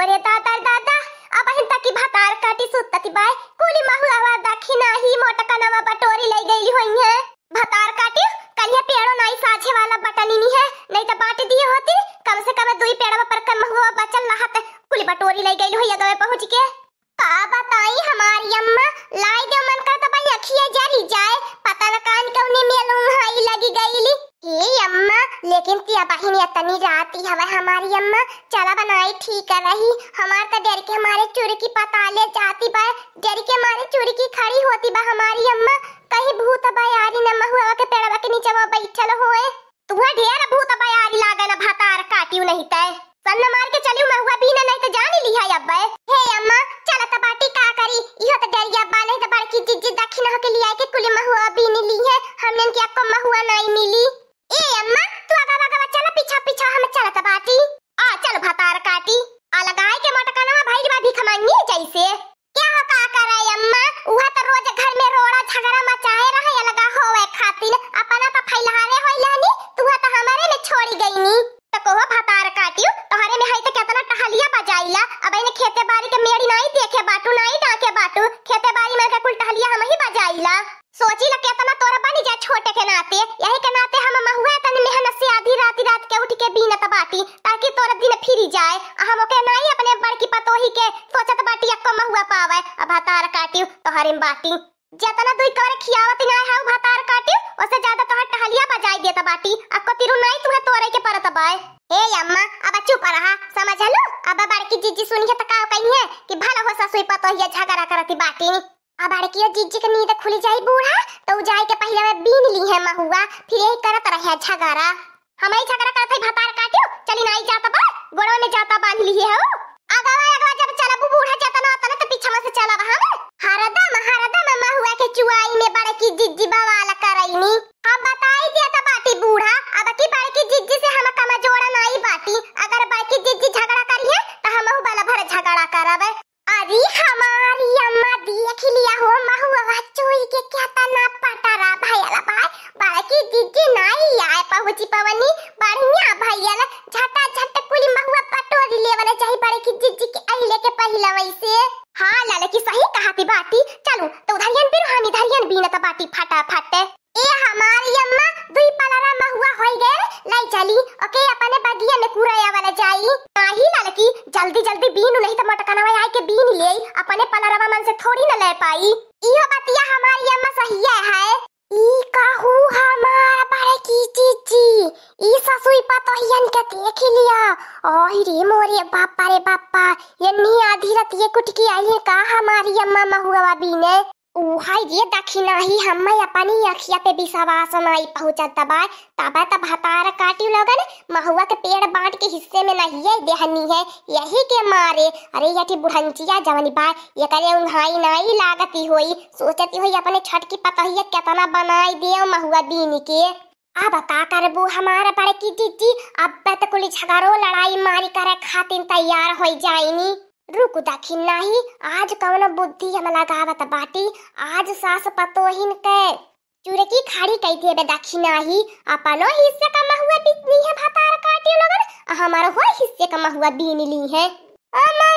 गोरे ताता दादा अब तक की भातार काटी सुत्ता ती बाय कुली महुआ दाखी दखिना ही का नवा बटोरी ले गई होई है भातार काटी कलिया पेड़ों नाई साझे वाला बटनी नहीं है नहीं तो बांट दिए होती कम से कम दुई पेड़ों पर कर महुआ बचल रहत कुली बटोरी ले गई होई अगवे पहुंच के का बताई हमारी अम्मा लाई दे मन का तो बाय अखिया लेकिन तिया बहन या तनी जाती हवा हमारी अम्मा चला बनाई ठीक कर रही हमार त तो डर के हमारे चूरी की पता ले जाती बा डर के हमारे चूरी की खड़ी होती बा हमारी अम्मा कहीं भूत अब बयारी न महुआ के पेड़वा के नीचे वो बैठल होए तुहा ढेर भूत अब बयारी लागे ना भतार काटियो नहीं तय सन्न मार के चली मैं हुआ बिना नहीं तो जान ही लिहा अब्बे हे अम्मा चला त तो बाटी का करी इहो त तो डरिया बा तो त की जिज्जी दखिन हो के लिया के कुली महुआ भी नी ली है हमने के आपको महुआ नहीं मिली ए अम्मा 就像你一样。यही के नाते हम महुआ तन में हन से आधी रात रात के उठ के बीनत बाटी ताकि तोर दिन फिरी जाए हम ओके नाही अपने बड़की पतोही के सोचत बाटी अक्को महुआ पावे अब हतार काटियो तोहरे बाटी जतना दुई करे खियावत ना हाउ भतार काटियो ओसे ज्यादा तोहर टहलिया बजाई देता बाटी अक्को तिरु नाही तुहे तोरे के परत बाय ए अम्मा अब चुप रहा समझ लो अब बड़की जीजी सुनिए त का कहिए कि भला हो ससुई पतोही झगड़ा करती बाटी अब अड़कियो जिज्जी के नींद खुली जाई बूढ़ा तो उ जाई के पहले में बीन ली है महुआ फिर यही करत रहे अच्छा गारा हमई झगड़ा करत है भतार काटियो चली नहीं जाता बा गोड़ो ने जाता बांध ली है हो अगवा जब चला बूढ़ा जाता ना आता ना तो पीछे से चला बा हम हरदम हरदम महुआ के चुआई में बड़की जिज्जी बवाल करईनी हम बताई दिया जी जी के अहिले के पहिला वैसे हां लाला की सही कहा थी बाटी चलो तो उधरियन बिन हम इधरियन बिन तो बाटी फटाफट ए हमारी अम्मा दुई पलारा महुआ होई गए लाई चली ओके अपने बगिया में कुराया वाला जाई काही लाला की जल्दी जल्दी बीन नहीं तो मटकनवा आई के बीन ले अपने पलारावा मन से थोड़ी न ले पाई इहो बातिया आधी रात ये लिया ओ रे मोरे बापा रे बापा यन्नी आधी रात ये कुटकी आई है का हमारी अम्मा महुआ बाबी ने उहाई ये दखिना ही हम्मा अपनी अखिया पे बिसावा नाई पहुंचा दबाए तबा तब हतार काटी लगन महुआ के पेड़ बांट के हिस्से में नहीं है देहनी है यही के मारे अरे यठी बुढ़ंचिया जवनी बा ये करे उन्हाई नाई लागती होई सोचती होई अपने छठ की पतहिया कितना बनाई दे महुआ बीनी के अब का करबू हमारा की दीदी अब कुली झगड़ो लड़ाई मारी करे खातिर तैयार हो जाइनी रुक दखिन नाही आज कौन बुद्धि हम लगावत बाटी आज सास पतो हिन के की खाड़ी कह देबे दखी नाही अपनो हिस्से का महुआ बितनी है भतार काटियो लगन हमारो हो हिस्से का महुआ बीन ली है अममा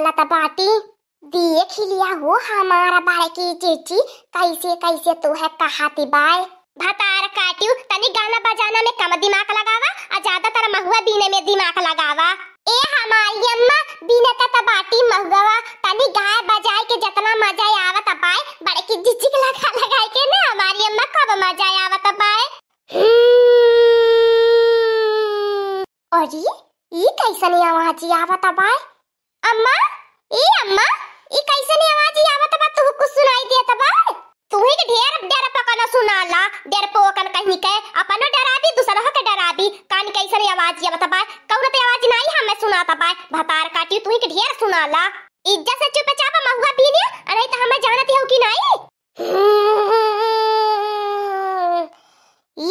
चलत तो बाटी देख लिया हो हमारा बारे की चीची कैसे कैसे तू तो है कहाती बाय भतार काटियो तनी गाना बजाना में कम दिमाग लगावा और ज्यादातर महुआ बीने में दिमाग लगावा ए हमारी अम्मा बीने का तबाटी तो महुआ तनी गाय बजाए के जतना मजा आवत पाए बड़े की जिचिक लगा लगाए के ना हमारी अम्मा कब मजा आवत पाए हम्म। अरे ई नहीं आवाज आवत पाए अम्मा अम्मा ये कैसे ने आवाज ही आवत बा तू कुछ सुनाई देत बा तू ही के ढेर डर पकन सुनाला डर पोकन कहि के अपनो डराबी दूसरा के डराबी कान कैसे ने आवाज आवत बा कौन ते आवाज नहीं हमें सुनाता बा भतार काटी तू ही के ढेर सुनाला इज्जत से चुप चाप महुआ पी ले अरे त हमें जानत हो कि नहीं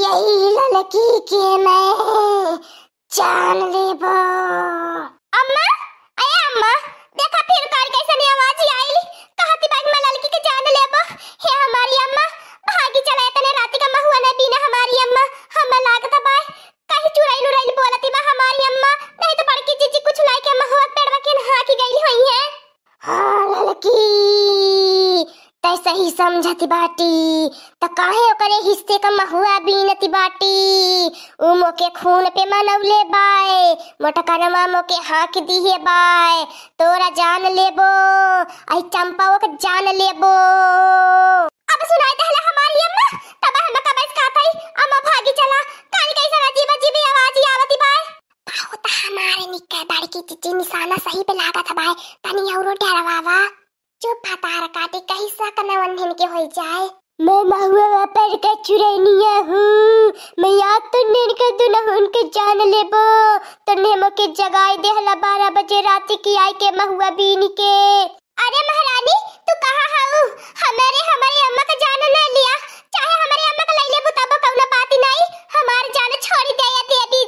यही ललकी के मैं जान लेबो अम्मा अरे अम्मा देखा फिर कर कैसे आवाज आईली कहत बाज मलालकी के जान लेबो हे हमारी अम्मा भागी चला तने रात का महुआ ना बिना हमारी अम्मा हम लागत बाय कहीं चुराई नुराई बोलती बा हमारी अम्मा नहीं तो बड़की जीजी कुछ लाई के महुआ पेड़वा के नहा के गई होई है हां ललकी तै सही समझती बाटी त तो काहे ओकरे हिस्से का महुआ बीनती बाटी उ मोके खून पे मनवले बाय नमा मोके हाँक दिए बाय तोरा जान लेबो आई चंपा के जान लेबो अब सुनाई दहला हमारी अम्मा तब हम कबस कातई अम्मा भागी चला काई काई सारा जीव जीवी आवाज आवती बाय पाओ त हमारे निक्के बाड़ी की चिची निशाना सही पे लागा था बाय तनी और डरवावा चुप फतार कहीं सा कनवन हिन के होई जाए मैं महुआ व्यापार का चुरैनिया हूँ मैं याद तो नहीं कर दूँ ना उनके जान ले बो तो नहीं मुझे जगाए दे हला बारह बजे रात की आई के महुआ बीन के अरे महारानी तू कहाँ हाउ हमारे हमारे अम्मा का जान ना लिया चाहे हमारे अम्मा का ले लेबो तब कौनो पाती नहीं हमारे जान छोड़ी दे या दे दी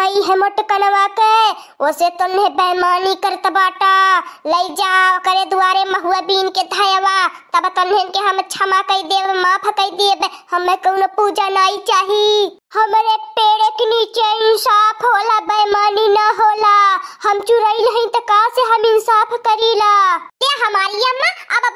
आई है मोट कनवा के उसे तुमने बेमानी कर तबाटा ले जा करे दुआरे महुआ बीन के धायवा तब तुमने के हम क्षमा कई देव माफ कई दिए हमें कौन पूजा नहीं चाहिए हमारे पेड़ के नीचे इंसाफ होला बेमानी ना होला हम चुराई नहीं तो का से हम इंसाफ करीला ते हमारी अम्मा अब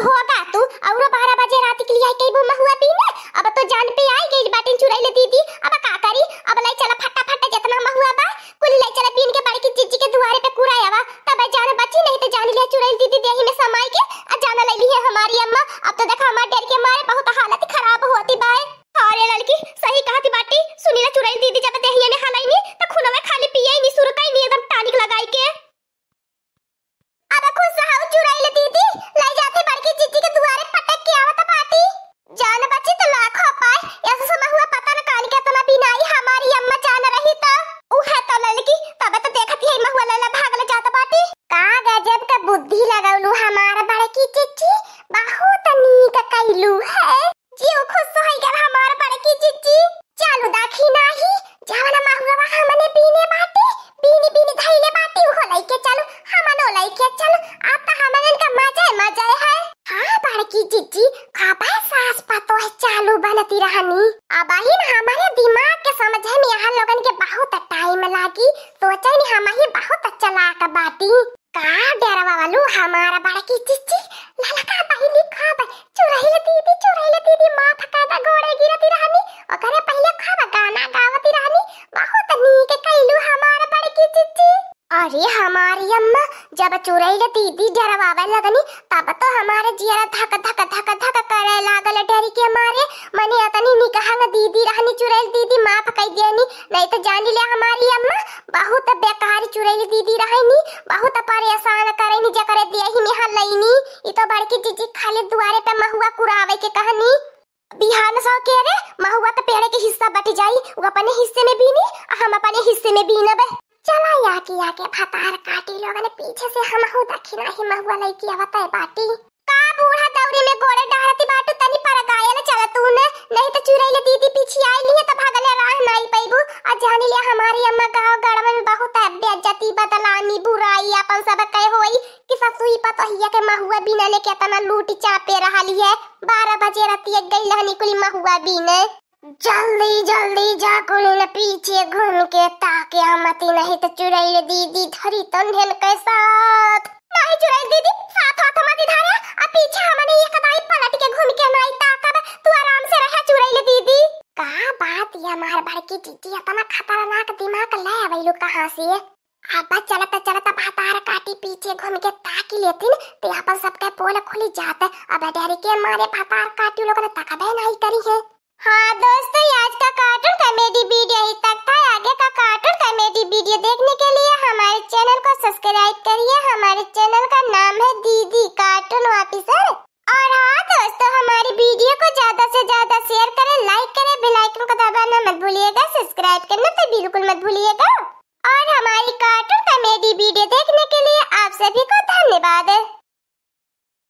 जौनु हमारा बड़ा की चिट्ठी बहुत अनीक कैलू है जब चुरैल जरा डरवावे लगनी तब तो हमारे जियरा धक धक धक धक करे लागल डरी के मारे मने अतनी निकहंग दीदी रहनी चुरैल दीदी माफ कर देनी नहीं तो जान ले हमारी अम्मा बहुत बेकार चुरैल दीदी रहनी बहुत परेशान करनी जकरे देही में हलैनी ई तो बड़की जीजी खाली दुआरे पे महुआ कुरावे के कहनी बिहान सो के रे महुआ तो पेड़ के हिस्सा बट जाई वो अपने हिस्से में बीनी हम अपने हिस्से में बीनबे चला या के या के फतार काटी ने पीछे से हम हो दखिना ही महुआ लइकी आवत है बाटी का बूढ़ा दौरी में गोरे डहरती बाटू तनी पर गायल चला तू ने नहीं तो चुराई ले दीदी पीछे आई ली तो भागले राह नहीं पैबू और जानी ले हमारी अम्मा गांव गड़वे में बहुत है बेइज्जती बदलानी बुराई अपन सब कह होई कि ससुई पत हिया के महुआ बिना लेके तना लूट चापे रहली है 12 बजे रात एक गई लहनी कुली महुआ बिना जल्दी जल्दी जा कुली कुलीन पीछे घूम के ताके मती नहीं तो चुड़ैल दीदी धरी तंधन के साथ नहीं चुड़ैल दीदी साथ हाथ हमारी धारे और पीछे हमारे ये कदाई पलट के घूम के हमारी ताकब तू आराम से रह चुड़ैल दीदी का बात ये हमार बार की दीदी अपना खतरनाक दिमाग ले आवेलू कहां से अपन चलत चलत भातार काटी पीछे घूम के ताकी न तो यहाँ पर सबके पोल खुली जात अब डर के मारे भातार काटी लोग तकबे नहीं करी है हाँ दोस्तों आज का कार्टून कॉमेडी वीडियो ही तक था आगे का कार्टून कॉमेडी वीडियो देखने के लिए हमारे चैनल को सब्सक्राइब करिए हमारे चैनल का